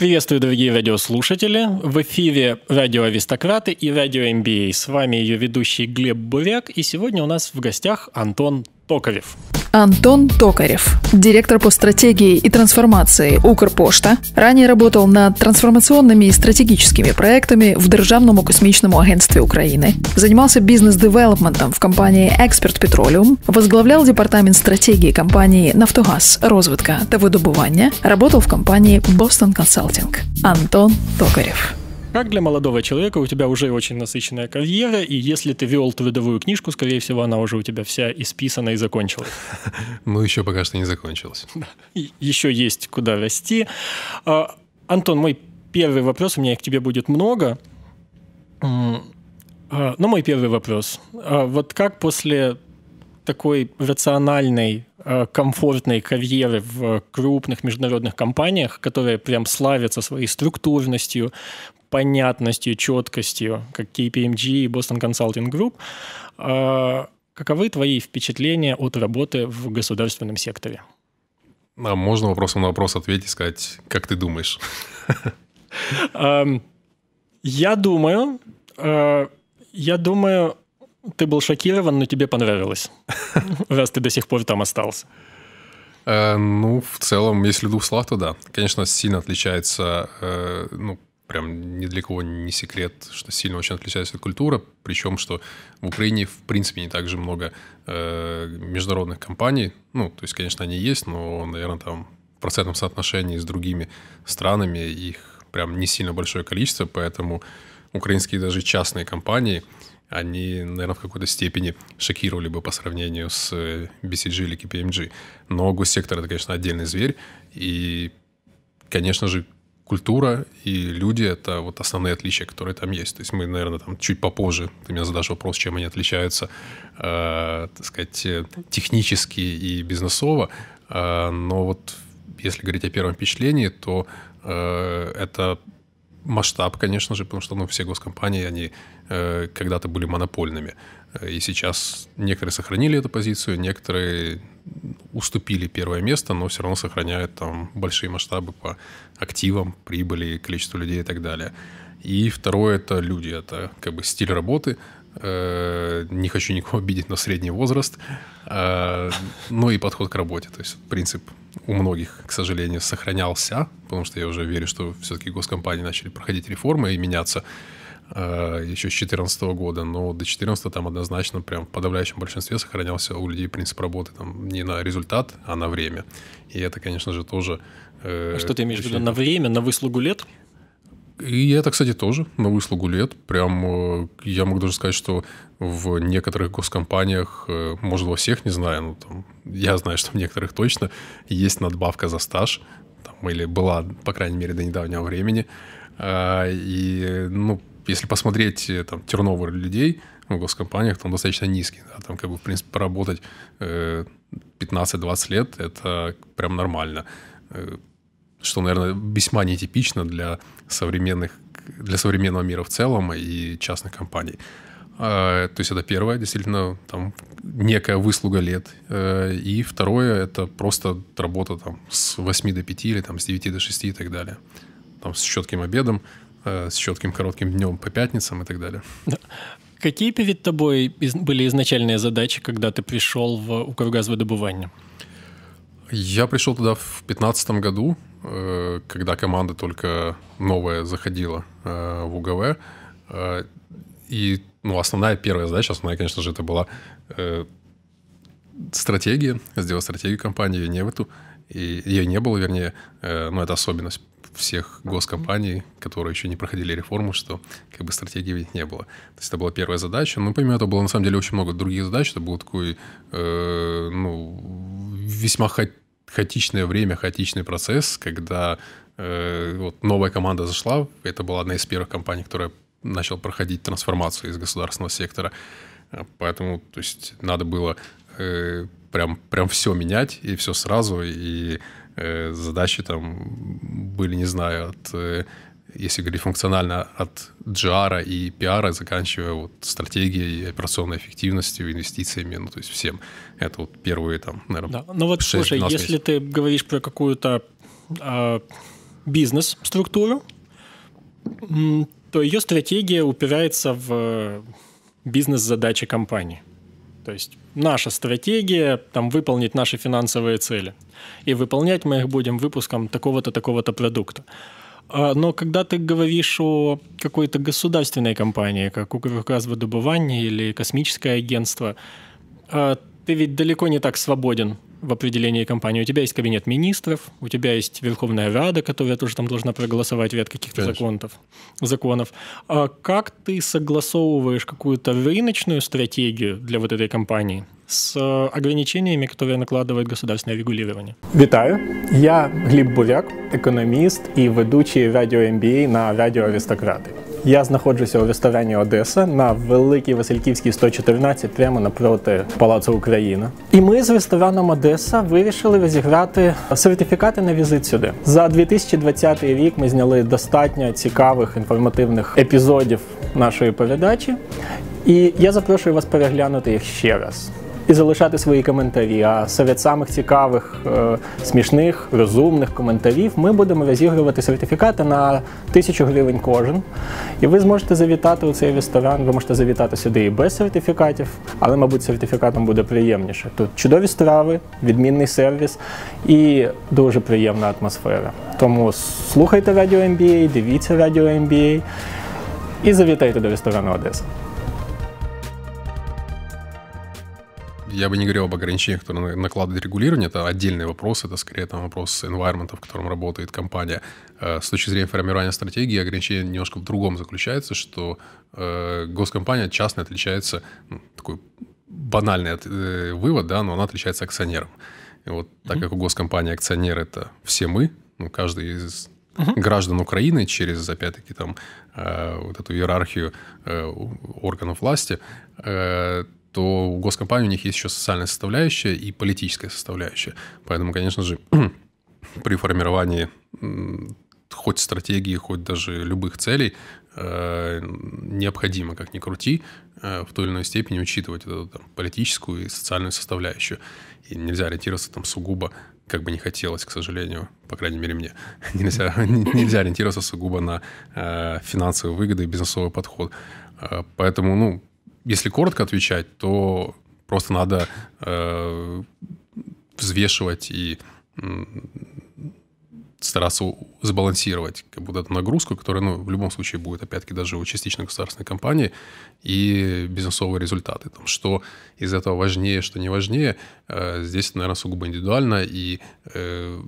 Приветствую, дорогие радиослушатели. В эфире «Радио Аристократы» и «Радио MBA». А». С вами ее ведущий Глеб Буряк, и сегодня у нас в гостях Антон Токарев. Антон Токарев, директор по стратегии и трансформации Укрпошта, ранее работал над трансформационными и стратегическими проектами в Державному космічному агентстве Украины, занимался бизнес-девелопментом в компании Эксперт Петролиум. возглавлял департамент стратегии компании «Нафтогаз», «Розвитка» та «Видобування», работал в компании Boston Consulting. Антон Токарев. Как для молодого человека у тебя уже очень насыщенная карьера, и если ты вел трудовую книжку, скорее всего, она уже у тебя вся исписана и закончилась. Ну, еще пока что не закончилась. Еще есть куда расти. А, Антон, мой первый вопрос, у меня их к тебе будет много. А, Но ну, мой первый вопрос. А вот как после такой рациональной, комфортной карьеры в крупных международных компаниях, которые прям славятся своей структурностью, понятностью, четкостью, как KPMG и Boston Consulting Group. А, каковы твои впечатления от работы в государственном секторе? А можно вопросом на вопрос ответить и сказать, как ты думаешь? Я думаю, а, я думаю, ты был шокирован, но тебе понравилось, раз ты до сих пор там остался. Э, ну, в целом, если двух слов, то да. Конечно, сильно отличается э, ну, прям ни для кого не секрет, что сильно очень отличается культура, причем что в Украине в принципе не так же много э, международных компаний, ну, то есть, конечно, они есть, но, наверное, там в процентном соотношении с другими странами их прям не сильно большое количество, поэтому украинские даже частные компании, они, наверное, в какой-то степени шокировали бы по сравнению с э, BCG или KPMG. Но госсектор — это, конечно, отдельный зверь, и, конечно же, культура и люди — это вот основные отличия, которые там есть. То есть мы, наверное, там чуть попозже, ты меня задашь вопрос, чем они отличаются, э, так сказать, э, технически и бизнесово. Э, но вот если говорить о первом впечатлении, то э, это масштаб, конечно же, потому что ну, все госкомпании, они э, когда-то были монопольными. Э, и сейчас некоторые сохранили эту позицию, некоторые уступили первое место, но все равно сохраняют там большие масштабы по активам, прибыли, количеству людей и так далее. И второе – это люди, это как бы стиль работы, э, не хочу никого обидеть на средний возраст, э, но ну и подход к работе, то есть принцип у многих, к сожалению, сохранялся, потому что я уже верю, что все-таки госкомпании начали проходить реформы и меняться э, еще с 2014 года, но до 2014 там однозначно прям в подавляющем большинстве сохранялся у людей принцип работы там не на результат, а на время. И это, конечно же, тоже... Э, а что ты имеешь в виду? На время, на выслугу лет? И это, кстати, тоже на выслугу лет. Прям э, я могу даже сказать, что в некоторых госкомпаниях, э, может, во всех, не знаю, но там, я знаю, что в некоторых точно, есть надбавка за стаж, там, или была, по крайней мере, до недавнего времени. А, и, ну, если посмотреть э, там терновер людей в госкомпаниях, то он достаточно низкий. Да? Там, как бы, в принципе, поработать 15-20 лет – это прям нормально что, наверное, весьма нетипично для современных, для современного мира в целом и частных компаний. А, то есть это первое, действительно, там некая выслуга лет. Э, и второе, это просто работа там с 8 до 5 или там с 9 до 6 и так далее. Там с четким обедом, э, с четким коротким днем по пятницам и так далее. Какие перед тобой были изначальные задачи, когда ты пришел в Укргазовое Я пришел туда в 2015 году, Э, когда команда только новая заходила э, в УГВ. Э, и ну, основная первая задача, основная, конечно же, это была стратегия, сделать стратегию компании, ее не в эту, и ее не было, вернее, но это особенность всех госкомпаний, которые еще не проходили реформу, что как бы стратегии ведь не было. То есть это была первая задача. Ну, помимо этого было на самом деле очень много других задач. Это был такой, ну, весьма хот хаотичное время, хаотичный процесс, когда э, вот новая команда зашла, это была одна из первых компаний, которая начала проходить трансформацию из государственного сектора, э, поэтому, то есть, надо было э, прям прям все менять и все сразу и э, задачи там были, не знаю, от э, если говорить функционально, от GR и PR, заканчивая вот стратегией, операционной эффективностью, инвестициями, ну, то есть всем. Это вот первые там, наверное, да. Ну вот, слушай, месяцев. если ты говоришь про какую-то э, бизнес-структуру, то ее стратегия упирается в бизнес-задачи компании. То есть наша стратегия там выполнить наши финансовые цели. И выполнять мы их будем выпуском такого-то, такого-то продукта. А, но когда ты говоришь о какой-то государственной компании, как Укргазводобывание или космическое агентство, а, ты ведь далеко не так свободен в определении компании. У тебя есть кабинет министров, у тебя есть Верховная Рада, которая тоже там должна проголосовать ряд каких-то законов. законов. А как ты согласовываешь какую-то рыночную стратегию для вот этой компании? с э, ограничениями, которые накладывает государственное регулирование. Вітаю, я Гліб Буряк, економіст і ведучий радіо MBA на радіо Аристократи. Я знаходжуся у ресторані Одеса на Великій Васильківській 114, прямо напроти Палацу Україна. І ми з рестораном Одеса вирішили розіграти сертифікати на візит сюди. За 2020 рік ми зняли достатньо цікавих інформативних епізодів нашої передачі, і я запрошую вас переглянути їх ще раз і залишати свої коментарі. А серед самих цікавих, е, смішних, розумних коментарів ми будемо розігрувати сертифікати на тисячу гривень кожен. І ви зможете завітати у цей ресторан. Ви можете завітати сюди і без сертифікатів, але, мабуть, сертифікатом буде приємніше. Тут чудові страви, відмінний сервіс і дуже приємна атмосфера. Тому слухайте радіо MBA, дивіться радіо MBA і завітайте до ресторану Одеса. я бы не говорил об ограничениях, которые накладывает регулирование, это отдельный вопрос, это скорее там вопрос environment, в котором работает компания. Э, с точки зрения формирования стратегии ограничение немножко в другом заключается, что э, госкомпания частно отличается, ну, такой банальный э, вывод, да, но она отличается акционером. И вот так mm-hmm. как у госкомпании акционер это все мы, ну, каждый из граждан Украины через, опять-таки, там, э, вот эту иерархию э, органов власти, э, то у госкомпании у них есть еще социальная составляющая и политическая составляющая. Поэтому, конечно же, при формировании хоть стратегии, хоть даже любых целей, э, необходимо, как ни крути, э, в той или иной степени учитывать эту там, политическую и социальную составляющую. И нельзя ориентироваться там сугубо, как бы не хотелось, к сожалению, по крайней мере мне, нельзя, нельзя ориентироваться сугубо на э, финансовые выгоды и бизнесовый подход. Поэтому, ну, если коротко отвечать, то просто надо э, взвешивать и э, стараться сбалансировать как бы, эту нагрузку, которая ну, в любом случае будет, опять-таки, даже у частично государственной компании, и бизнесовые результаты. Там, что из этого важнее, что не важнее, э, здесь, наверное, сугубо индивидуально, и э,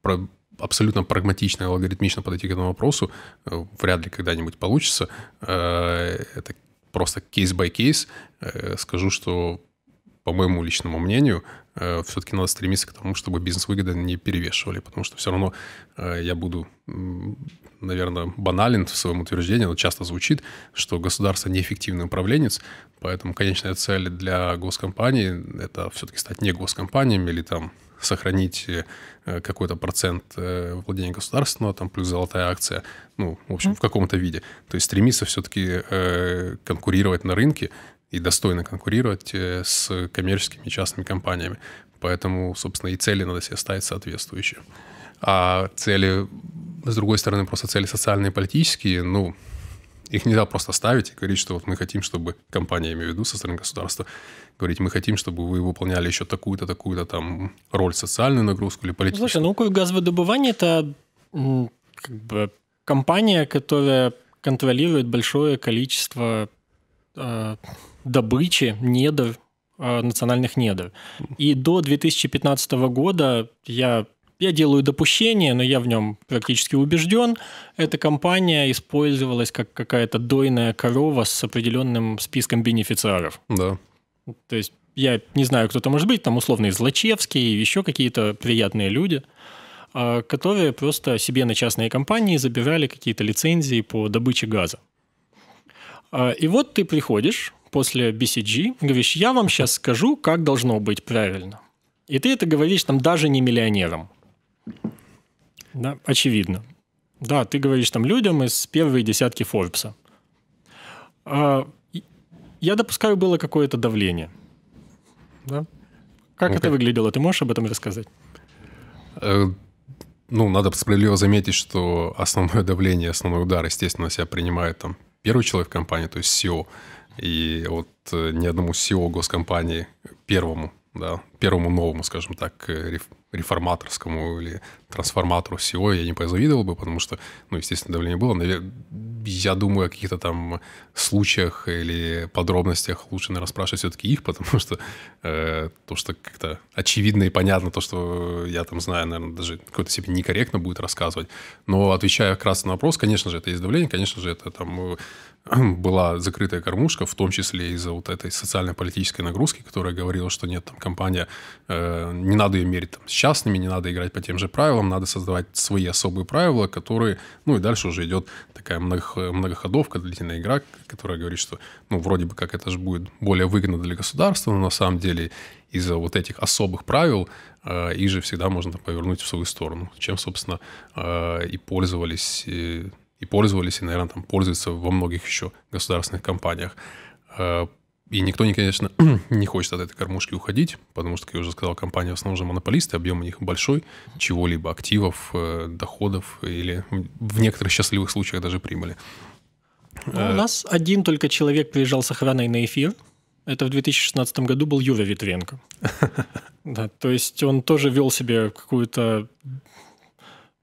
про, абсолютно прагматично и алгоритмично подойти к этому вопросу э, вряд ли когда-нибудь получится. Э, это просто кейс-бай-кейс э, скажу, что, по моему личному мнению, э, все-таки надо стремиться к тому, чтобы бизнес-выгоды не перевешивали, потому что все равно э, я буду, наверное, банален в своем утверждении, но часто звучит, что государство неэффективный управленец, поэтому конечная цель для госкомпании – это все-таки стать не госкомпаниями или там сохранить э, какой-то процент э, владения государственного, там плюс золотая акция, ну, в общем, в каком-то виде. То есть стремиться все-таки э, конкурировать на рынке и достойно конкурировать с коммерческими частными компаниями. Поэтому, собственно, и цели надо себе ставить соответствующие. А цели, с другой стороны, просто цели социальные и политические, ну, их нельзя просто ставить и говорить, что вот мы хотим, чтобы компания, я имею в виду, со стороны государства, говорить, мы хотим, чтобы вы выполняли еще такую-то, такую-то там роль, социальную нагрузку или политическую. Слушай, ну газовыдобывание – это как бы компания, которая контролирует большое количество э, добычи недр, э, национальных недр. И до 2015 года я я делаю допущение, но я в нем практически убежден. Эта компания использовалась как какая-то дойная корова с определенным списком бенефициаров. Да. То есть я не знаю, кто это может быть, там условный Злачевский, еще какие-то приятные люди, а, которые просто себе на частные компании забирали какие-то лицензии по добыче газа. А, и вот ты приходишь после BCG, говоришь, я вам сейчас скажу, как должно быть правильно. И ты это говоришь там даже не миллионерам. Да, очевидно. Да, ты говоришь там людям из первой десятки Форбса. А, я допускаю, было какое-то давление. Да? Как okay. это выглядело? Ты можешь об этом рассказать? Э, ну, надо справедливо заметить, что основное давление, основной удар, естественно, себя принимает там первый человек в компании, то есть SEO. И вот э, ни одному SEO госкомпании первому, да, первому новому, скажем так, э, реформаторскому или трансформатору всего я не позавидовал бы, потому что, ну, естественно, давление было. Навер... Я думаю, о каких-то там случаях или подробностях лучше, наверное, спрашивать все-таки их, потому что э, то, что как-то очевидно и понятно, то, что я там знаю, наверное, даже какой-то себе некорректно будет рассказывать. Но отвечая как раз на вопрос, конечно же, это есть давление конечно же, это там э, была закрытая кормушка, в том числе из-за вот этой социально-политической нагрузки, которая говорила, что нет, там компания, э, не надо ее мерить там, с частными, не надо играть по тем же правилам, надо создавать свои особые правила, которые, ну и дальше уже идет такая многоходовка, длительная игра, которая говорит, что, ну, вроде бы как это же будет более выгодно для государства, но на самом деле из-за вот этих особых правил э, и же всегда можно там, повернуть в свою сторону, чем, собственно, э, и пользовались... И э, и пользовались, и, наверное, там пользуются во многих еще государственных компаниях. Э, и никто, конечно, не хочет от этой кормушки уходить, потому что, как я уже сказал, компания в основном же монополисты, объем у них большой, чего-либо активов, э, доходов или в некоторых счастливых случаях даже прибыли. Ну, у нас один только человек приезжал с охраной на эфир. Это в 2016 году был Юра Ветренко. Да, то есть он тоже вел себе какую-то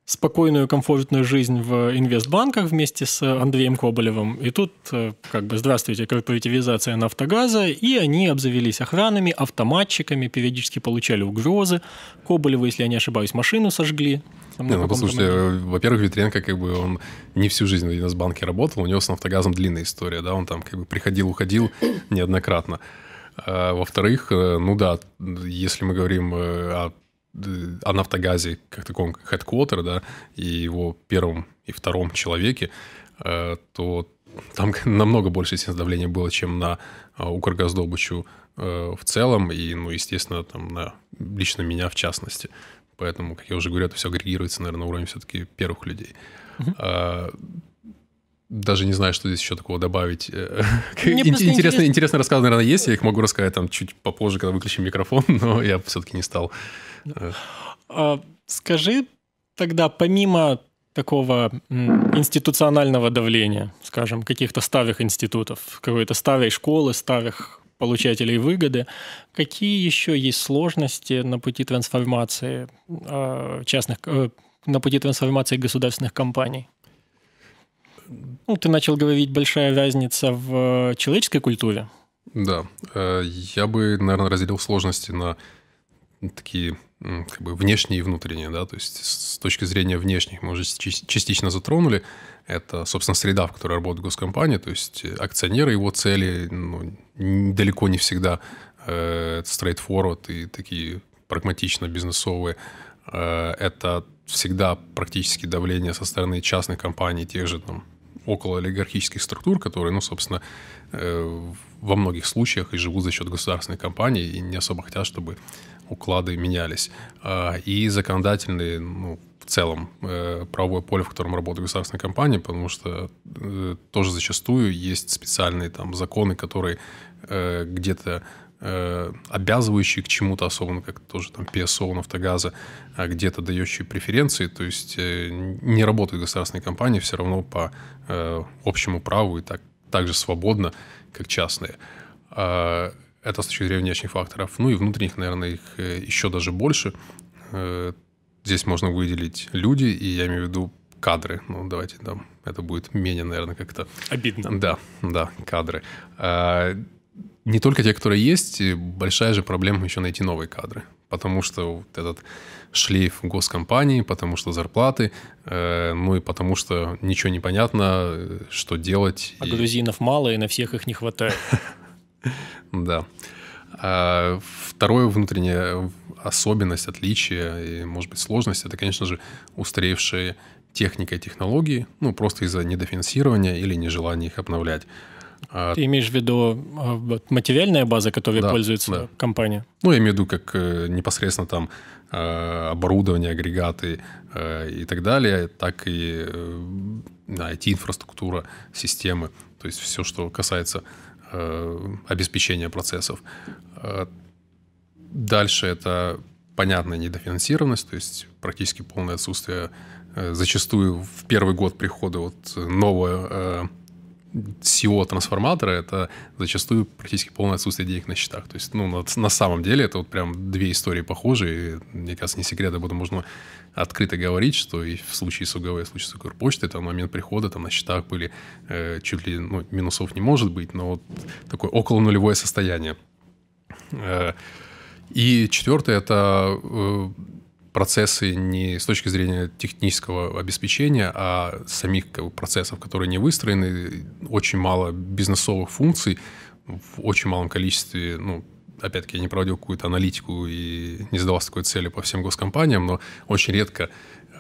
спокойную, комфортную жизнь в инвестбанках вместе с Андреем Коболевым. И тут э, как бы здравствуйте, корпоративизация нафтогаза. И они обзавелись охранами, автоматчиками, периодически получали угрозы. Коболева, если я не ошибаюсь, машину сожгли. не, ну, послушайте, э, во-первых, Ветренко как бы он не всю жизнь в Инвестбанке работал, у него с нафтогазом длинная история, да, он там как бы приходил, уходил неоднократно. А, во-вторых, э, ну да, если мы говорим о о Нафтогазе как таком headquarter, да, и его первом и втором человеке, э, то там намного больше, естественно, давления было, чем на э, Укргаздобычу э, в целом и, ну, естественно, там на лично меня в частности. Поэтому, как я уже говорил это все агрегируется, наверное, на уровне все-таки первых людей. Угу даже не знаю, что здесь еще такого добавить. Э, Ин- интересно, интересный рассказ, наверное, есть. Я их могу рассказать там чуть попозже, когда выключим микрофон, но я все-таки не стал. Э. А, скажи тогда, помимо такого институционального давления, скажем, каких-то ставих институтов, какой-то ставей школы, ставих получателей выгоды. Какие еще есть сложности на пути трансформации а, частных, э, на пути трансформации государственных компаний? Ну, ты начал говорить большая разница в э, человеческой культуре. Да. Э, я бы, наверное, разделил сложности на такие как бы внешние и внутренние, да, то есть с точки зрения внешних мы уже частично затронули, это, собственно, среда, в которой работает госкомпания, то есть акционеры, его цели ну, далеко не всегда э, straightforward и такие прагматично бизнесовые, э, это всегда практически давление со стороны частных компаний, тех же там около олигархических структур, которые, ну, собственно, э, во многих случаях и живут за счет государственной компании и не особо хотят, чтобы уклады менялись. А, и законодательные, ну, в целом э, правовое поле, в котором работает государственная компания, потому что э, тоже зачастую есть специальные там законы, которые где-то э, обязывающие к чему-то, особенно как тоже там ПСО, Нафтогаза, а где-то дающие преференции, то есть э, не работают государственные компании все равно по э, общему праву и так, так же свободно, как частные. А, это с точки зрения внешних факторов. Ну и внутренних, наверное, их э, еще даже больше. здесь можно выделить люди, и я имею в виду кадры. Ну, давайте там, это будет менее, наверное, как-то... Обидно. Да, да, кадры. А, не только те, которые есть, большая же проблема еще найти новые кадры. Потому что вот этот шлейф госкомпании, потому что зарплаты, э, ну и потому что ничего не понятно, э, что делать. А и... грузинов мало, и на всех их не хватает. Да. А второе внутреннее э, особенность, отличие и, может быть, сложность – это, конечно же, устаревшие техника и технологии, ну, просто из-за недофинансирования или нежелания их обновлять. А, Ты имеешь в виду а, материальная база, которой да, пользуется да. компания? Ну, я имею в виду как э, непосредственно там а, оборудование, агрегаты э, и так далее, так и IT-инфраструктура, э, системы, то есть все, что касается обеспечения процессов. Дальше это понятная недофинансированность, то есть практически полное отсутствие зачастую в первый год прихода вот нового SEO трансформатора это зачастую практически полное отсутствие денег на счетах. То есть, ну, на, на самом деле это вот прям две истории похожие. мне кажется, не секрет, об этом можно открыто говорить, что и в случае с УГВ, и в случае с Укрпочты, там момент прихода там на счетах были э, чуть ли ну, минусов не может быть, но вот такое около нулевое состояние. Э, и четвертое это э, процессы не с точки зрения технического обеспечения, а самих процессов, которые не выстроены, очень мало бизнесовых функций в очень малом количестве, ну, опять-таки, я не проводил какую-то аналитику и не задавался такой цели по всем госкомпаниям, но очень редко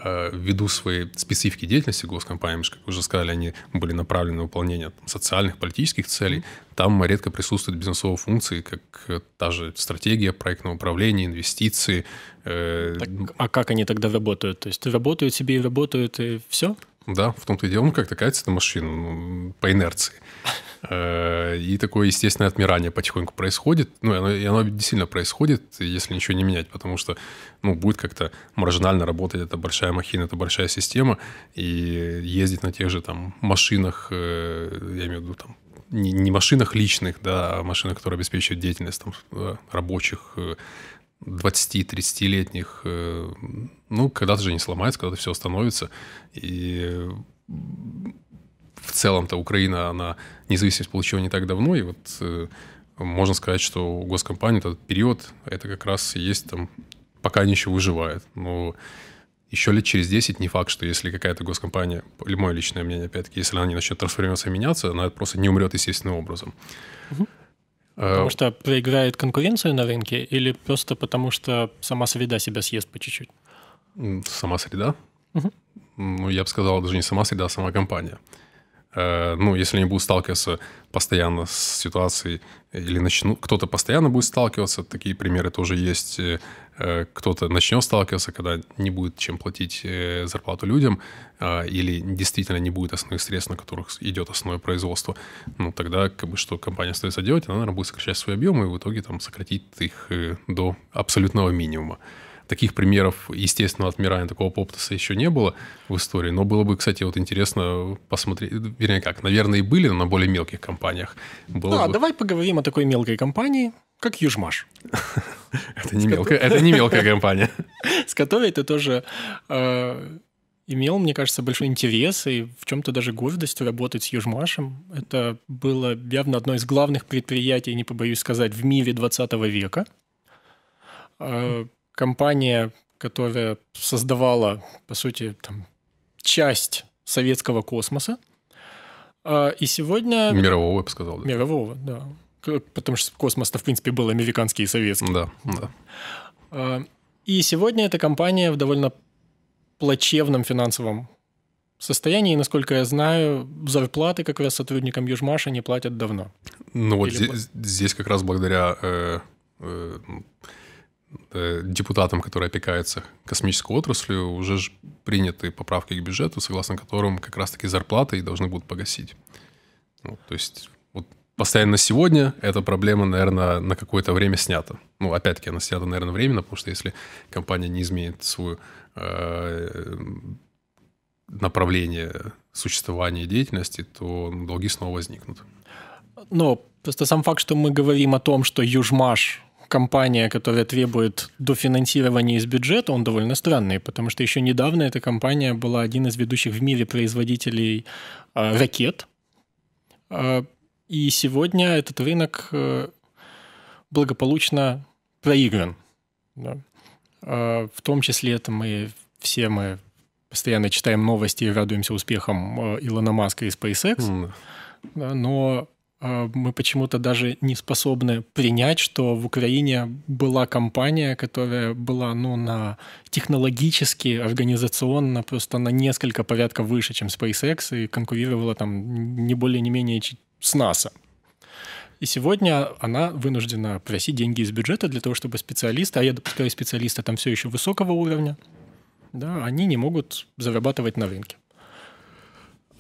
а, ввиду своей специфики деятельности госкомпании, как уже сказали, они были направлены на выполнение там, социальных, политических целей, там редко присутствуют бизнесовые функции, как э, та же стратегия, проектное управление, инвестиции. Э, так, ну. а как они тогда работают? То есть работают себе и работают, и все? Да, в том-то и дело. Ну, как-то катится машина ну, по инерции. Э, и такое естественное отмирание потихоньку происходит. Ну, и оно, и оно действительно происходит, если ничего не менять, потому что, ну, будет как-то маржинально работать эта большая махина, эта большая система, и ездить на тех же там машинах, э, я имею в виду там не, не машинах личных, да, а машинах, которые обеспечивают деятельность там, э, рабочих, 20-30-летних, ну, когда-то же не сломается, когда-то все остановится. И в целом-то Украина, она независимость получила не так давно, и вот э, можно сказать, что у госкомпании этот период, это как раз и есть там, пока они еще выживают. Но еще лет через 10 не факт, что если какая-то госкомпания, или мое личное мнение, опять-таки, если она не начнет трансформироваться и меняться, она просто не умрет естественным образом. Э, потому что проиграет конкуренцию на рынке или просто потому что сама среда себя съест по чуть-чуть? Сама среда? Угу. Ну, я бы сказал, даже не сама среда, а сама компания. Э, ну, если не будут сталкиваться постоянно с ситуацией, или начну, кто-то постоянно будет сталкиваться, такие примеры тоже есть, э, э, кто-то начнет сталкиваться, когда не будет чем платить зарплату людям, а, или действительно не будет основных средств, на которых идет основное производство, ну, тогда, как бы, что компания остается делать, она, наверное, будет сокращать свои объемы и в итоге там сократить их до абсолютного минимума. Таких примеров, естественно, отмирания такого поптоса еще не было в истории, но было бы, кстати, вот интересно посмотреть, вернее как, наверное, и были, но на более мелких компаниях. Было да, бы... давай поговорим о такой мелкой компании, как Южмаш. Это не мелкая, это не мелкая компания. С которой ты тоже э, имел, мне кажется, большой интерес и в чем-то даже гордость работать с Южмашем. Это было явно одно из главных предприятий, не побоюсь сказать, в мире 20 века. Э, компания, которая создавала, по сути, там, часть советского космоса. А, и сегодня... Мирового, я бы сказал. Да. Мирового, да. Потому что космос-то, в принципе, был американский и советский. Да, да. А, и сегодня эта компания в довольно плачевном финансовом состоянии. И, насколько я знаю, зарплаты как раз сотрудникам Южмаша не платят давно. Ну вот здесь, здесь как раз благодаря... Э, э, Э, депутатам, которые опекаются космической отраслью, уже приняты поправки к бюджету, согласно которым как раз-таки зарплаты и должны будут погасить. Вот, ну, то есть вот постоянно сегодня эта проблема, наверное, на какое-то время снята. Ну, опять-таки, она снята, наверное, временно, потому что если компания не изменит свою э, направление существования деятельности, то ну, долги снова возникнут. Но просто сам факт, что мы говорим о том, что Южмаш компания, которая требует дофинансирования из бюджета, он довольно странный, потому что еще недавно эта компания была один из ведущих в мире производителей э, ракет. Э, и сегодня этот рынок э, благополучно проигран. Да. Э, в том числе это мы все мы постоянно читаем новости и радуемся успехам э, Илона Маска и SpaceX. Mm. Да, но Э, мы почему-то даже не способны принять, что в Украине была компания, которая была ну, на технологически, организационно просто на несколько порядков выше, чем SpaceX, и конкурировала там не более не менее с НАСА. И сегодня она вынуждена просить деньги из бюджета для того, чтобы специалисты, а я допускаю специалисты там все еще высокого уровня, да, они не могут зарабатывать на рынке.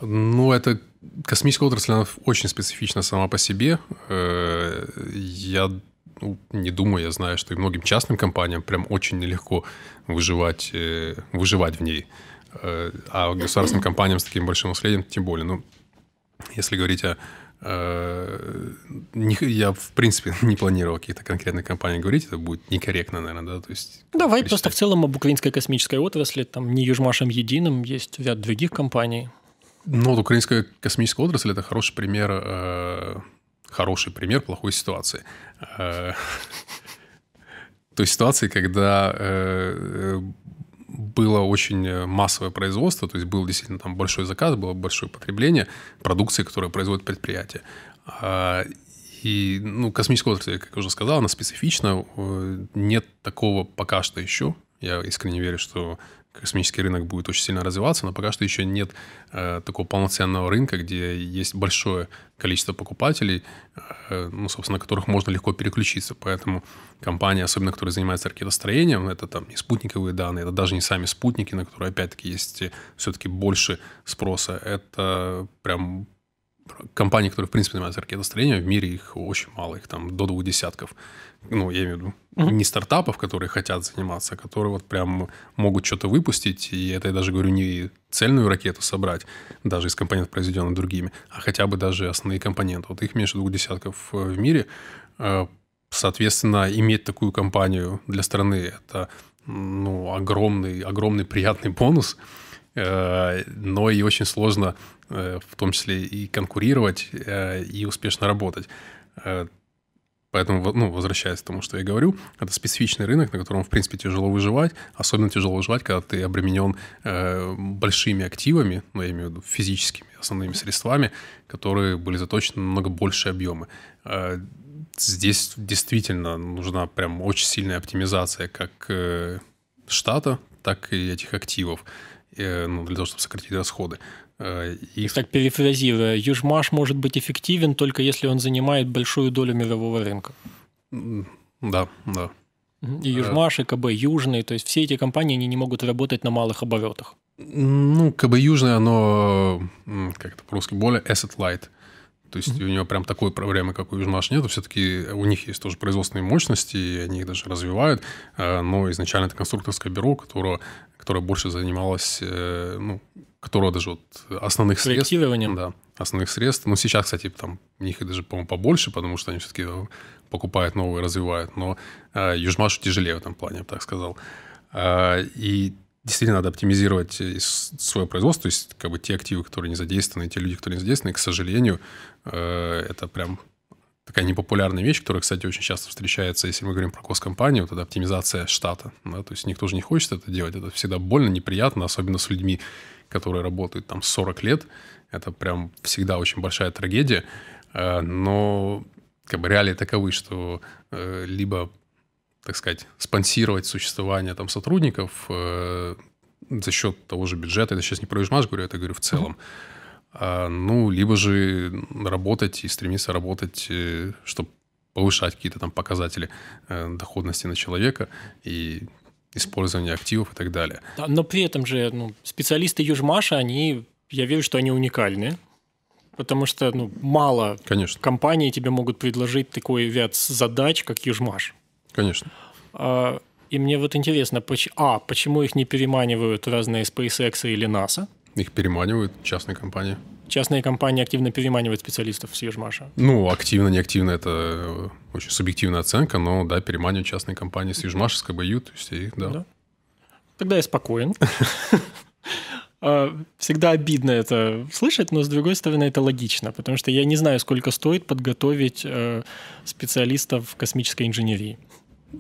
Ну, это космическая отрасль, она очень специфична сама по себе. Э, я ну, не думаю, я знаю, что и многим частным компаниям прям очень нелегко выживать, э, выживать в ней. Э, а государственным компаниям с таким большим наследием тем более. Ну, если говорить о я, в принципе, не планировал какие то конкретные компании говорить, это будет некорректно, наверное, да, то есть... Ну, давай перечитать. просто в целом об украинской космической отрасли, там не Южмашем единым, есть ряд других компаний, ну, вот украинская космическая отрасль – это хороший пример, э, хороший пример плохой ситуации. Э, то есть ситуации, когда э, было очень массовое производство, то есть был действительно там большой заказ, было большое потребление продукции, которую производит предприятие. А, и ну, космическая отрасль, как я уже сказал, она специфична. Э, нет такого пока что еще. Я искренне верю, что космический рынок будет очень сильно развиваться, но пока что еще нет э, такого полноценного рынка, где есть большое количество покупателей, э, ну, собственно, которых можно легко переключиться. Поэтому компании, особенно которые занимаются ракетостроением, ну, это там не спутниковые данные, это даже не сами спутники, на которые, опять-таки, есть э, все-таки больше спроса. Это прям компаний, которые, в принципе, занимаются ракетостроением, в мире их очень мало, их там до двух десятков. Ну, я имею в виду не стартапов, которые хотят заниматься, а которые вот прям могут что-то выпустить, и это я даже говорю не цельную ракету собрать, даже из компонентов, произведенных другими, а хотя бы даже основные компоненты. Вот их меньше двух десятков э, в мире. Э, соответственно, иметь такую компанию для страны – это ну, огромный, огромный приятный бонус – Э, но и очень сложно э, в том числе и конкурировать, э, и успешно работать. Поэтому, ну, возвращаясь к тому, что я говорю, это специфичный рынок, на котором, в принципе, тяжело выживать. Особенно тяжело выживать, когда ты обременен большими активами, ну, я имею в виду физическими основными средствами, которые были заточены на много большие объемы. здесь действительно нужна прям очень сильная оптимизация как штата, так и этих активов. Э, ну, для того, чтобы сократить расходы. Э, и... Так перефразируя, Южмаш может быть эффективен только если он занимает большую долю мирового рынка. Да, да. И Южмаш, и КБ Южный, то есть все эти компании они не могут работать на малых оборотах. Ну, КБ Южное, оно, как это по-русски, более asset light. То есть mm-hmm. у него прям такой проблемы, как у Южмаш, нет. Все-таки у них есть тоже производственные мощности, и они их даже развивают. Э, но изначально это конструкторское бюро, которое, которое больше занималось, э, ну, которого даже вот основных средств... Да, основных средств. Ну, сейчас, кстати, там у них даже, по-моему, побольше, потому что они все-таки э, покупают новые, развивают. Но Южмашу тяжелее в этом плане, я бы так сказал. И действительно надо оптимизировать э, свое производство, то есть как бы те активы, которые не задействованы, те люди, которые не задействованы, к сожалению, э, это прям такая непопулярная вещь, которая, кстати, очень часто встречается, если мы говорим про госкомпанию, вот эта оптимизация штата. Да, то есть никто же не хочет это делать. Это всегда больно, неприятно, особенно с людьми, которые работают там 40 лет. Это прям всегда очень большая трагедия. Э, но как бы реалии таковы, что либо так сказать, спонсировать существование там сотрудников э, за счет того же бюджета. Это сейчас не про Южмаш говорю, это говорю в целом. А, ну, либо же работать и стремиться работать, э, чтобы повышать какие-то там показатели э, доходности на человека и использование активов и так далее. Да, но при этом же ну, специалисты Южмаша, они, я верю, что они уникальны, потому что ну, мало Конечно. компаний тебе могут предложить такой вид задач, как Южмаш. Конечно. А, и мне вот интересно, а, почему их не переманивают разные SpaceX или NASA? Их переманивают частные компании. Частные компании активно переманивают специалистов с Южмаша? Ну, активно, неактивно, это э, очень субъективная оценка, но да, переманивают частные компании с Южмаша, с КБЮ, то есть, их, да. да. Тогда я спокоен. А, всегда обидно это слышать, но с другой стороны это логично, потому что я не знаю, сколько стоит подготовить э, специалистов в космической инженерии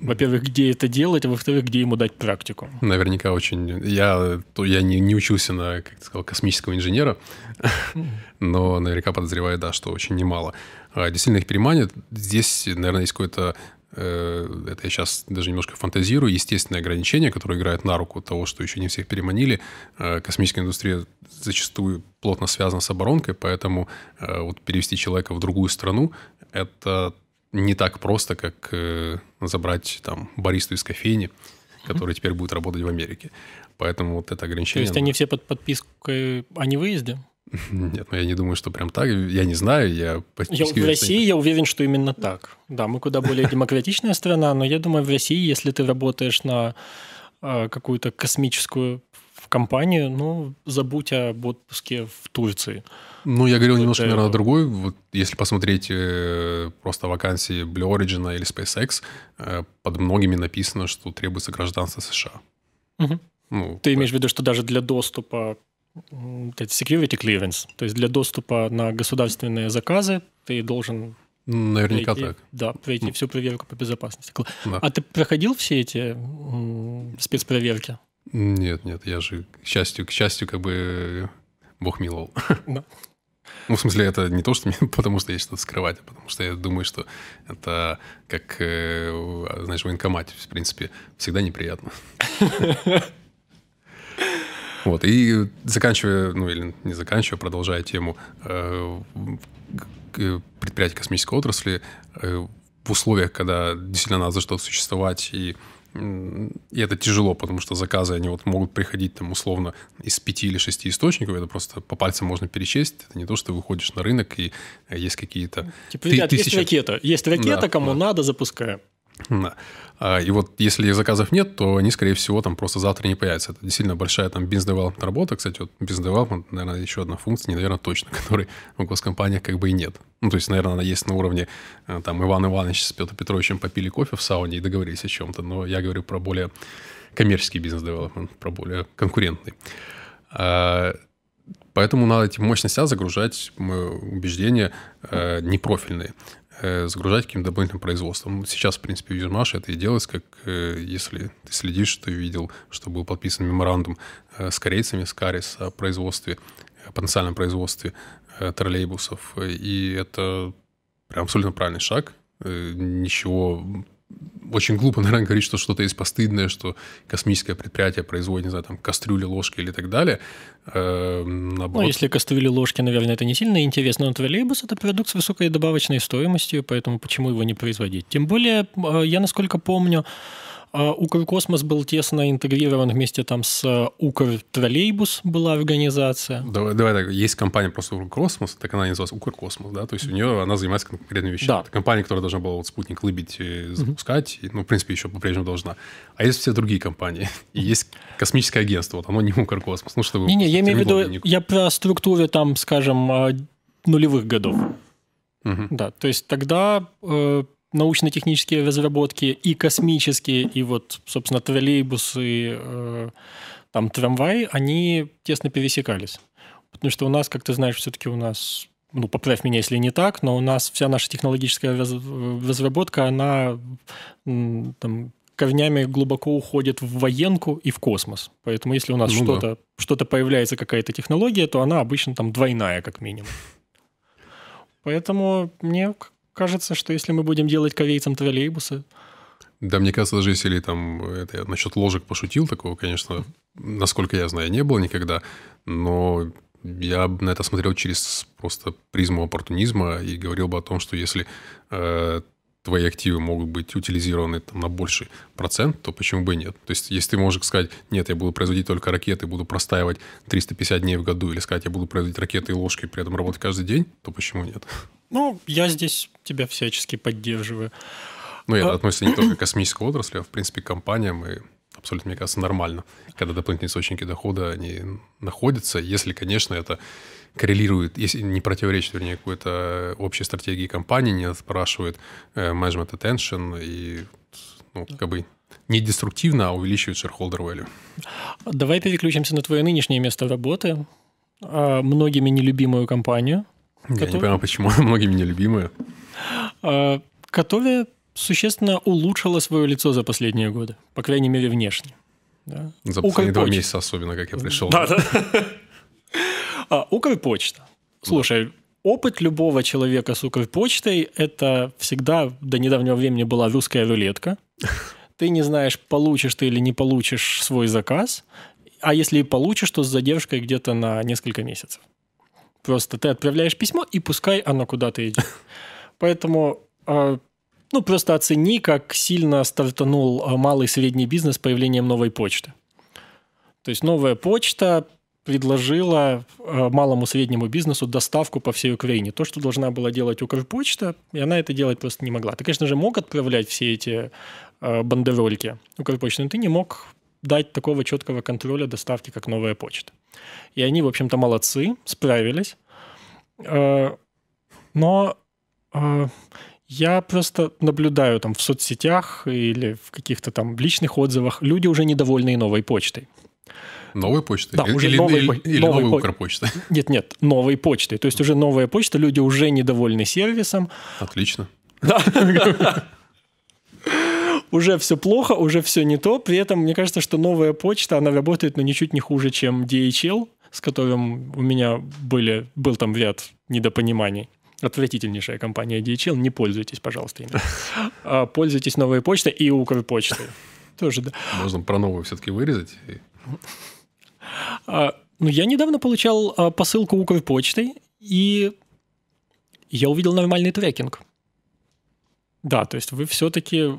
во-первых, где это делать, а во-вторых, где ему дать практику. Наверняка очень. Я, я не, не учился на, как ты сказал, космического инженера, но наверняка подозреваю, да, что очень немало. А, действительно их переманят. Здесь, наверное, есть какое-то э, это я сейчас даже немножко фантазирую, естественное ограничение, которое играет на руку того, что еще не всех переманили. Э, космическая индустрия зачастую плотно связана с оборонкой, поэтому э, вот перевести человека в другую страну – это не так просто, как э, забрать там баристу из кофейни, который теперь будет работать в Америке. Поэтому вот это ограничение... То есть они все под подпиской о невыезде? Нет, ну я не думаю, что прям так. Я не знаю, я... я в России я уверен, что именно так. Да, мы куда более демократичная страна, но я думаю, в России, если ты работаешь на э, какую-то космическую в компании, ну, забудь об отпуске в Турции. Ну, я говорил вот немножко, наверное, о другой. Вот если посмотреть э, просто вакансии Blue Origin или SpaceX, э, под многими написано, что требуется гражданство США. Угу. Ну, Ты да. имеешь в виду, что даже для доступа security clearance, то есть для доступа на государственные заказы ты должен ну, Наверняка пройти, так. Да, пройти всю проверку по безопасности. Да. А ты проходил все эти спецпроверки? Нет, нет, я же, к счастью, к счастью, как бы Бог миловал. Да. Ну, в смысле, это не то, что мне, потому что есть что-то скрывать, а потому что я думаю, что это как, э, знаешь, военкомате, в принципе, всегда неприятно. Вот, и заканчивая, ну или не заканчивая, продолжая тему э, предприятий космической отрасли, э, в условиях, когда действительно надо за что-то существовать и и это тяжело, потому что заказы, они вот могут приходить там условно из пяти или шести источников, это просто по пальцам можно перечесть, это не то, что ты выходишь на рынок и э, есть какие-то... Типа, ребят, тысяча... есть ракета, есть ракета, да, кому да. надо, запускаем. А, и вот если заказов нет, то они, скорее всего, там просто завтра не появятся. Это действительно большая там бизнес-девелопмент работа. Кстати, вот бизнес-девелопмент, наверное, еще одна функция, не, наверное, точно, которой в госкомпаниях как бы и нет. Ну, то есть, наверное, она есть на уровне, э, там, Иван Иванович с Петром Петровичем попили кофе в сауне и договорились о чем-то. Но я говорю про более коммерческий бизнес-девелопмент, про более конкурентный. А, поэтому надо эти мощности а, загружать, убеждения, э, непрофильные. Э, загружать каким-то дополнительным производством. Сейчас, в принципе, Юзмаш это и делается, как э, если ты следишь, что ты видел, что был подписан меморандум э, с корейцами, с Карис о производстве, о потенциальном производстве троллейбусов. И это прям абсолютно правильный шаг. Ничего очень глупо, наверное, говорить, что что-то есть постыдное, что космическое предприятие производит, не знаю, там, кастрюли, ложки или так далее. Э, Ну, если кастрюли, ложки, наверное, это не сильно интересно, но троллейбус – это продукт с высокой добавочной стоимостью, поэтому почему его не производить? Тем более, э, я, насколько помню, а, Укркосмос был тесно интегрирован вместе там с э, Укртроллейбус была организация. Давай, давай так, есть компания просто Укркосмос, так она называется Укркосмос, да, то есть у нее она занимается конкретными вещами. Да. Это компания, которая должна была вот спутник лыбить и запускать, угу. и, ну, в принципе, еще по-прежнему должна. А есть все другие компании, и есть космическое агентство, вот оно не Укркосмос, ну, чтобы... Не-не, я имею в виду, не... я про структуру там, скажем, э, нулевых годов. Угу. Да, то есть тогда э, научно-технические разработки и космические, и вот, собственно, троллейбусы, э, там, трамвай, они тесно пересекались. Потому что у нас, как ты знаешь, все-таки у нас ну, поправь меня, если не так, но у нас вся наша технологическая раз, э, разработка, она там, корнями глубоко уходит в военку и в космос. Поэтому если у нас ну, что-то да. что появляется, какая-то технология, то она обычно там двойная, как минимум. Поэтому мне кажется, что если мы будем делать ковейцам троллейбусы... Да, мне кажется, даже если там э, это, я насчет ложек пошутил, такого, конечно, насколько я знаю, не было никогда, но я на это смотрел через просто призму оппортунизма и говорил бы о том, что если э, твои активы могут быть утилизированы там, на больший процент, то почему бы и нет? То есть, если ты можешь сказать, нет, я буду производить только ракеты, буду простаивать 350 дней в году, или сказать, я буду производить ракеты и ложки, при этом работать каждый день, то почему нет? Ну, я здесь тебя всячески поддерживаю. Ну, это а... относится не только к космической отрасли, а, в принципе, к компаниям и абсолютно, мне кажется, нормально, когда дополнительные источники дохода, они находятся, если, конечно, это коррелирует, если не противоречит, вернее, какой-то общей стратегии компании, не отпрашивает э, management attention и, ну, как бы не деструктивно, а увеличивает shareholder value. Давай переключимся на твое нынешнее место работы, а, многими нелюбимую компанию – я которые... не понимаю, почему многими нелюбимые. Которая а, существенно улучшила свое лицо за последние годы, по крайней мере, внешне. За последние два месяца особенно, как я пришел. А, Укрпочта. Слушай, опыт любого человека с Укрпочтой – это всегда до недавнего времени была русская рулетка. Ты не знаешь, получишь ты или не получишь свой заказ. А если и получишь, то с задержкой где-то на несколько месяцев. Просто ты отправляешь письмо, и пускай оно куда-то идет. Поэтому э, ну, просто оцени, как сильно стартанул э, малый и средний бизнес появлением новой почты. То есть новая почта предложила э, малому среднему бизнесу доставку по всей Украине. То, что должна была делать Укрпочта, и она это делать просто не могла. Ты, конечно же, мог отправлять все эти бандерольки Укрпочты, но ты не мог дать такого четкого контроля доставки, как новая почта. И они, в общем-то, молодцы, справились. Э, но э, я просто наблюдаю там в соцсетях или в каких-то там личных отзывах, люди уже недовольны новой почтой. Новой почтой? Да, или, уже новой, или, или новой, новой Укрпочтой? Нет, нет, новой почтой. То есть уже новая почта, люди уже недовольны сервисом. Отлично. Да. уже все плохо, уже все не то. При этом, мне кажется, что новая почта, она работает, но ничуть не хуже, чем DHL, с которым у меня были, был там ряд недопониманий. Отвратительнейшая компания DHL. Не пользуйтесь, пожалуйста, ими. А, пользуйтесь новой почтой и Укрпочтой. Тоже, да. Можно про новую все-таки вырезать. А, ну, я недавно получал а, посылку Укрпочтой, и я увидел нормальный трекинг. Да, то есть вы все-таки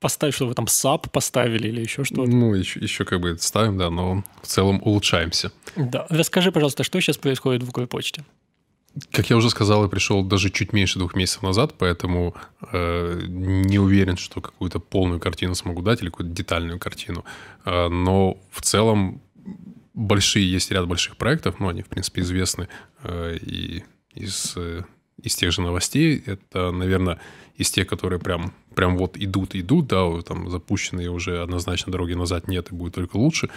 поставили, что вы там SAP поставили или еще что-то. Ну, еще, еще как бы ставим, да, но в целом улучшаемся. Да. Расскажи, пожалуйста, что сейчас происходит в Google Почте? Как я уже сказал, я пришел даже чуть меньше двух месяцев назад, поэтому э, не уверен, что какую-то полную картину смогу дать или какую-то детальную картину. Э, но в целом большие есть ряд больших проектов, но ну, они, в принципе, известны э, и из э, из тех же новостей, это, наверное, из тех, которые прям, прям вот идут, идут, да, там запущенные уже однозначно дороги назад нет и будет только лучше.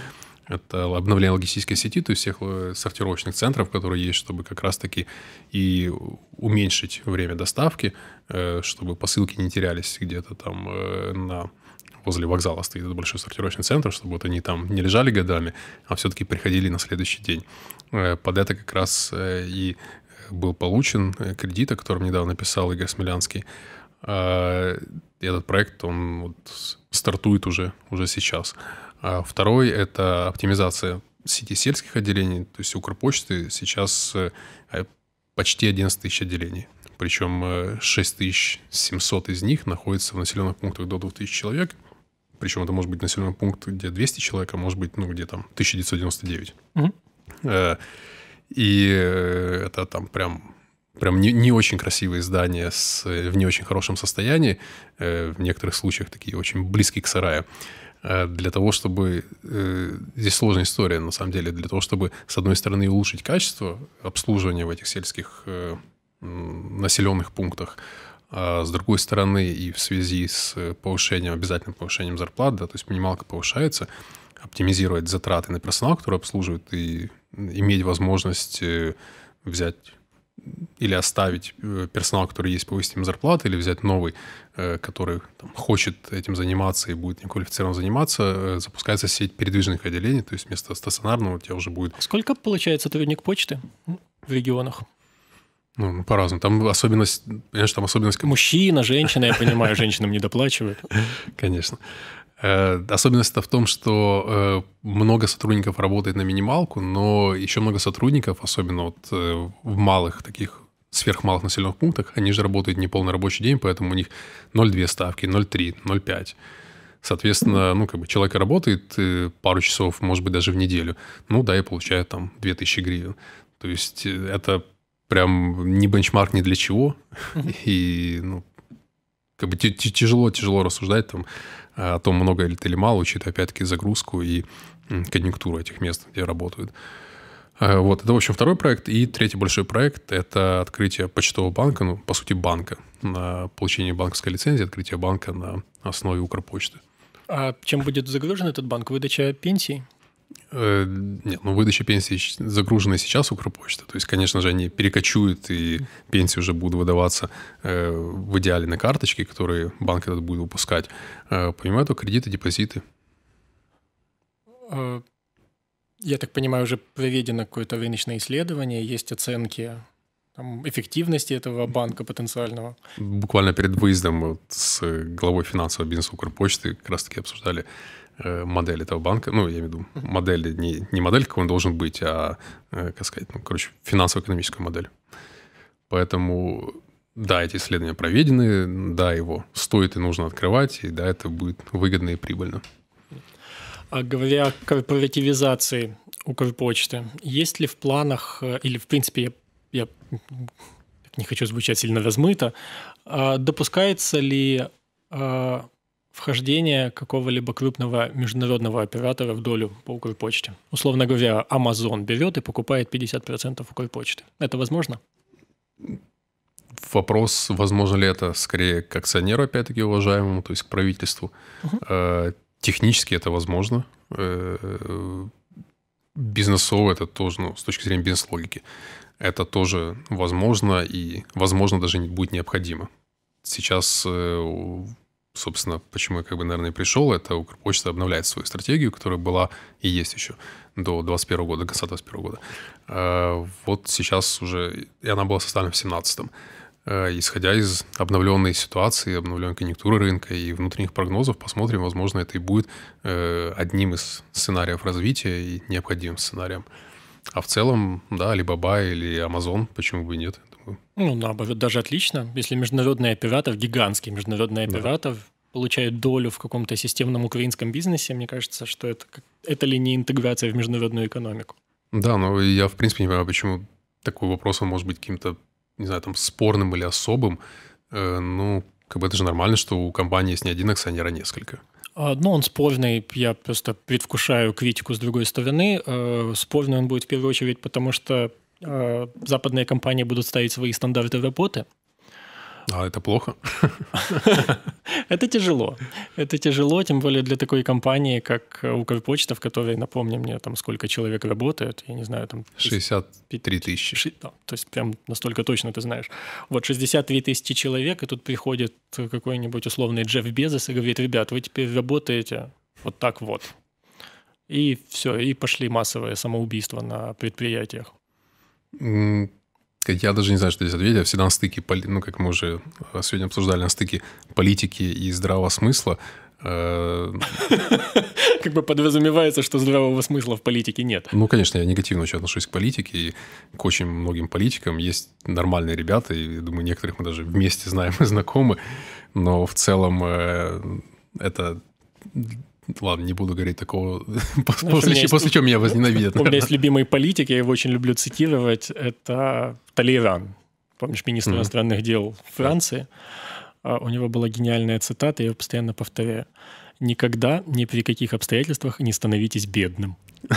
Это обновление логистической сети, то есть всех э, сортировочных центров, которые есть, чтобы как раз-таки и уменьшить время доставки, э, чтобы посылки не терялись где-то там э, на возле вокзала стоит этот большой сортировочный центр, чтобы вот они там не лежали годами, а все-таки приходили на следующий день. Под это как раз и был получен э, кредит, о котором недавно писал Игорь Смелянский. А, этот проект, он стартует уже, уже сейчас. А, второй – это оптимизация сети сельских отделений, то есть Укрпочты сейчас э, э, почти 11 тысяч отделений. Причем 6700 из них находится в населенных пунктах до 2000 человек. Причем это может быть населенный пункт, где 200 человек, а может быть, ну, где там 1999. Угу. И э, это там прям прям не, не очень красивые здания с, э, в не очень хорошем состоянии, э, в некоторых случаях такие очень близкие к сараю. Для того, чтобы... Здесь сложная история, на самом деле. Для того, чтобы, с одной стороны, улучшить качество обслуживания в этих сельских населенных пунктах, а с другой стороны, и в связи с повышением, обязательным повышением зарплат, да, то есть минималка повышается, оптимизировать затраты на персонал, который обслуживает, и иметь возможность э, взять или оставить э, персонал, который есть, повысить им зарплаты, или взять новый, э, который там, хочет этим заниматься и будет неквалифицированно заниматься, запускается сеть передвижных отделений, то есть вместо стационарного у тебя уже будет... Сколько получает сотрудник почты в регионах? Ну, ну по-разному. Там особенность, конечно, там особенность... Мужчина, женщина, я понимаю, женщинам не доплачивают. Конечно. Э, Особенность-то в том, что э, много сотрудников работает на минималку, но еще много сотрудников, особенно вот э, в малых таких сверхмалых населенных пунктах, они же работают не полный рабочий день, поэтому у них 0,2 ставки, 0,3, 0,5. Соответственно, ну, как бы человек работает пару часов, может быть, даже в неделю, ну, да, и получает там 2000 гривен. То есть это прям не бенчмарк ни для чего. И, ну, как бы тяжело-тяжело рассуждать там а, о том, много ли или мало, учитывая, опять-таки, загрузку и конъюнктуру этих мест, где работают. А, вот, это, в общем, второй проект. И третий большой проект – это открытие почтового банка, ну, по сути, банка, на получение банковской лицензии, открытие банка на основе Укрпочты. А чем будет загружен этот банк? Выдача пенсий? Э, нет, ну выдача пенсии загружена сейчас Укрпочта. То есть, конечно же, они перекочуют, и пенсии уже будут выдаваться э, в идеале на карточке, которые банк этот будет выпускать. Э, помимо этого, кредиты, депозиты. Э, я так понимаю, уже проведено какое-то рыночное исследование, есть оценки там, эффективности этого банка потенциального. Буквально перед выездом вот, с э, главой финансового бизнеса Укрпочты как раз-таки обсуждали Э, модель этого банка, ну, я имею в виду модель, не, не модель, какой он должен быть, а, э, как сказать, ну, короче, финансово-экономическую модель. Поэтому, да, эти исследования проведены, да, его стоит и нужно открывать, и да, это будет выгодно и прибыльно. А говоря о корпоративизации Укрпочты, есть ли в планах, э, или, в принципе, я, я не хочу звучать сильно размыто, а допускается ли а, вхождение какого-либо крупного международного оператора в долю по Укрпочте. Условно говоря, Amazon берет и покупает 50% Укрпочты. Это возможно? Вопрос, возможно ли это скорее к акционеру, опять-таки, уважаемому, то есть к правительству. Угу. Технически это возможно. Э, бизнесово это тоже, ну, с точки зрения бизнес-логики, это тоже возможно и, возможно, даже не будет необходимо. Сейчас э, собственно, почему я, как бы, наверное, пришел, это Почта обновляет свою стратегию, которая была и есть еще до 21 года, до конца 21 года. Э, вот сейчас уже, и она была составлена в 17-м. Э, исходя из обновленной ситуации, обновленной конъюнктуры рынка и внутренних прогнозов, посмотрим, возможно, это и будет э, одним из сценариев развития и необходимым сценарием. А в целом, да, Alibaba или Amazon, почему бы и нет, такой. Ну, наоборот, даже отлично. Если международный оператор, гигантский международный оператор, да. получает долю в каком-то системном украинском бизнесе, мне кажется, что это, это ли не интеграция в международную экономику? Да, но я, в принципе, не понимаю, почему такой вопрос, он может быть каким-то, не знаю, там, спорным или особым. Э, ну, как бы это же нормально, что у компании есть не один акционер, а несколько. А, ну, он спорный, я просто предвкушаю критику с другой стороны. Э, спорный он будет в первую очередь, потому что а, западные компании будут ставить свои стандарты работы. А это плохо? Это тяжело. Это тяжело, тем более для такой компании, как Укрпочта, в которой, напомню мне, там сколько человек работает, я не знаю, там... 63 тысячи. то есть прям настолько точно ты знаешь. Вот 63 тысячи человек, и тут приходит какой-нибудь условный Джефф Безос и говорит, ребят, вы теперь работаете вот так вот. И все, и пошли массовые самоубийства на предприятиях я даже не знаю, что здесь ответить. Я всегда на стыке, ну, как мы уже э, сегодня обсуждали, на стыке политики и здравого смысла. Э, как бы подразумевается, что здравого смысла в политике нет. Ну, конечно, я негативно очень отношусь к политике, и к очень многим политикам есть нормальные ребята, и, думаю, некоторых мы даже вместе знаем и знакомы, но в целом э, это Ладно, не буду говорить такого, после, есть, после чего меня возненавидят. У меня есть любимый политик, я его очень люблю цитировать, это Толейран, помнишь, министр mm-hmm. иностранных дел Франции. Yeah. А, у него была гениальная цитата, я ее постоянно повторяю. «Никогда, ни при каких обстоятельствах не становитесь бедным».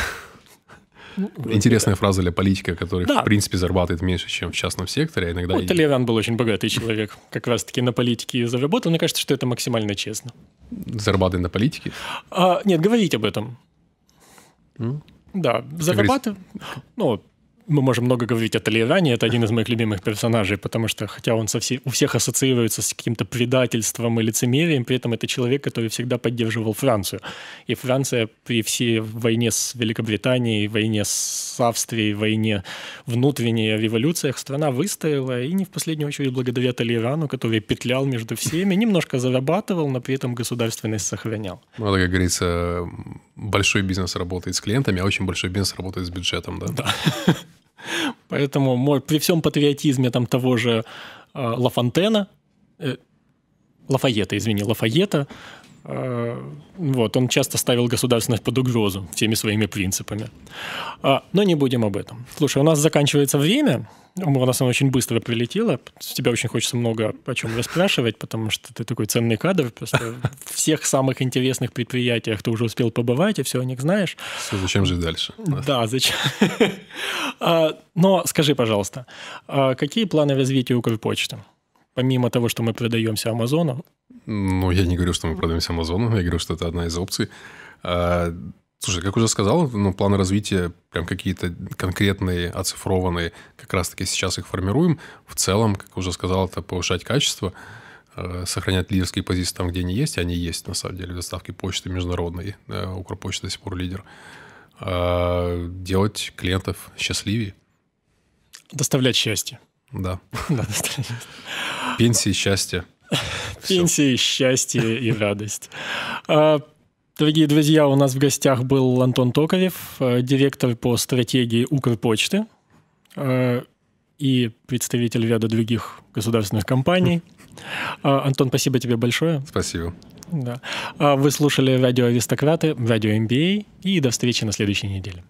Ну, Интересная фраза для политика, который, да. в принципе, зарабатывает меньше, чем в частном секторе. А иногда ну, Толеран был очень богатый человек. Как раз-таки на политике заработал. Мне кажется, что это максимально честно зарабатывать на политике? А, нет, говорить об этом. Mm? Да, зарабатывать. Ну, мы можем много говорить о Толеране, это один из моих любимых персонажей, потому что, хотя он со все, у всех ассоциируется с каким-то предательством и лицемерием, при этом это человек, который всегда поддерживал Францию. И Франция при всей войне с Великобританией, войне с Австрией, войне внутренней, революциях, страна выстояла, и не в последнюю очередь благодаря Толерану, который петлял между всеми, немножко зарабатывал, но при этом государственность сохранял. Ну, это, как говорится, большой бизнес работает с клиентами, а очень большой бизнес работает с бюджетом, да? Да. Поэтому мой, при всем патриотизме там того же э, Лафонтена, э, Лафаета, извини, Лафаета, а, вот, он часто ставил государственность под угрозу всеми своими принципами. А, но не будем об этом. Слушай, у нас заканчивается время. У нас оно очень быстро прилетело. Тебя очень хочется много о чем расспрашивать, потому что ты такой ценный кадр. Просто всех самых интересных предприятиях ты уже успел побывать, и все о них знаешь. зачем же дальше? Да, зачем? А, но скажи, пожалуйста, какие планы развития Укрпочты? помимо того, что мы продаемся Амазону? Ну, я не говорю, что мы продаемся Амазону, я говорю, что это одна из опций. А, слушай, как уже сказал, ну, планы развития, прям какие-то конкретные, оцифрованные, как раз-таки сейчас их формируем. В целом, как уже сказал, это повышать качество, а, сохранять лидерские позиции там, где они есть, и они есть, на самом деле, в доставке почты международной. Да, Укрпочта до сих пор лидер. А, делать клиентов счастливее. Доставлять счастье. Да. Пенсии, счастье. Пенсии, счастье и радость. А, дорогие друзья, у нас в гостях был Антон Токарев, э, директор по стратегии Укрпочты э, и представитель ряда других государственных компаний. А, Антон, спасибо тебе большое. Спасибо. Да. А вы слушали радио «Аристократы», радио MBA, и до встречи на следующей неделе.